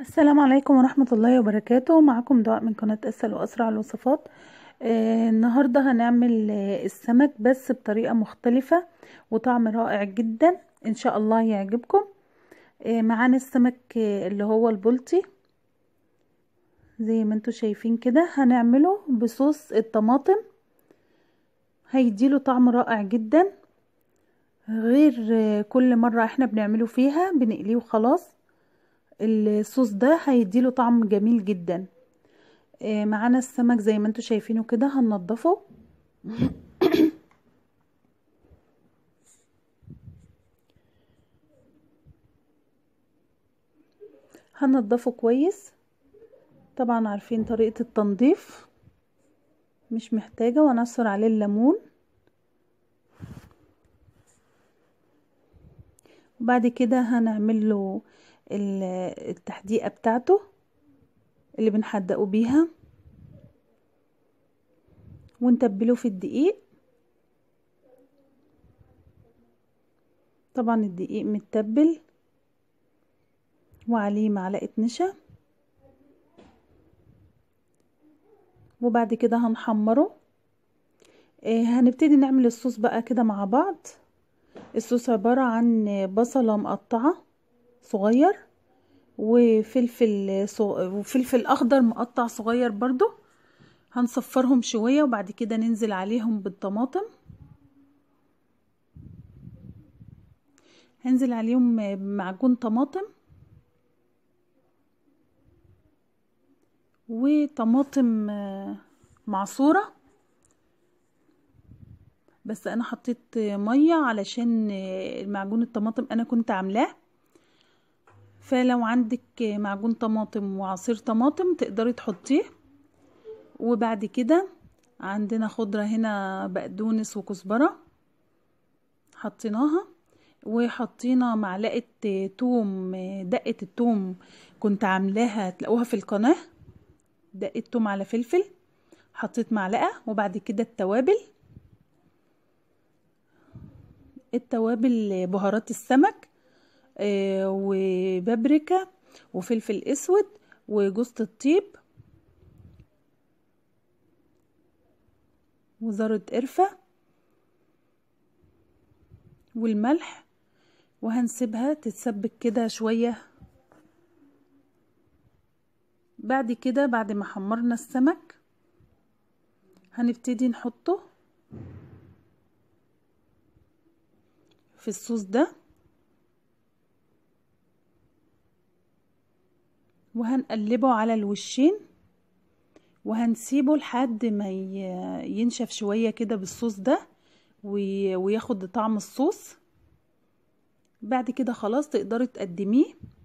السلام عليكم ورحمة الله وبركاته معكم دعاء من قناة أسهل وأسرع الوصفات آه النهاردة هنعمل آه السمك بس بطريقة مختلفة وطعم رائع جدا إن شاء الله يعجبكم آه معانا السمك آه اللي هو البلطي زي ما انتوا شايفين كده هنعمله بصوص الطماطم هيديله طعم رائع جدا غير آه كل مرة احنا بنعمله فيها بنقليه وخلاص الصوص ده هيديله طعم جميل جدا آه، معانا السمك زي ما انتوا شايفينه كده هننضفه هنضفه كويس طبعا عارفين طريقة التنظيف مش محتاجة ونعصر عليه الليمون وبعد كده هنعمله التحديقة بتاعته اللي بنحدقه بيها ونتبله في الدقيق طبعا الدقيق متبل وعليه معلقة نشا وبعد كده هنحمره آه هنبتدي نعمل الصوص بقى كده مع بعض الصوص عبارة عن بصلة مقطعة صغير وفلفل صغ... وفلفل اخضر مقطع صغير برضو هنصفرهم شوية وبعد كده ننزل عليهم بالطماطم هنزل عليهم معجون طماطم وطماطم معصورة بس انا حطيت مية علشان معجون الطماطم انا كنت عاملاه فلو عندك معجون طماطم وعصير طماطم تقدري تحطيه وبعد كده عندنا خضرة هنا بقدونس وكزبرة حطيناها وحطينا معلقة توم دقة التوم كنت عاملاها تلاقوها في القناة دقة توم على فلفل حطيت معلقة وبعد كده التوابل التوابل بهارات السمك آه، وبابريكا وفلفل اسود وجوزة الطيب وذرة قرفة والملح وهنسيبها تتسبك كده شوية بعد كده بعد ما حمرنا السمك هنبتدي نحطه في الصوص ده وهنقلبه على الوشين وهنسيبه لحد ما ينشف شوية كده بالصوص ده وياخد طعم الصوص بعد كده خلاص تقدري تقدميه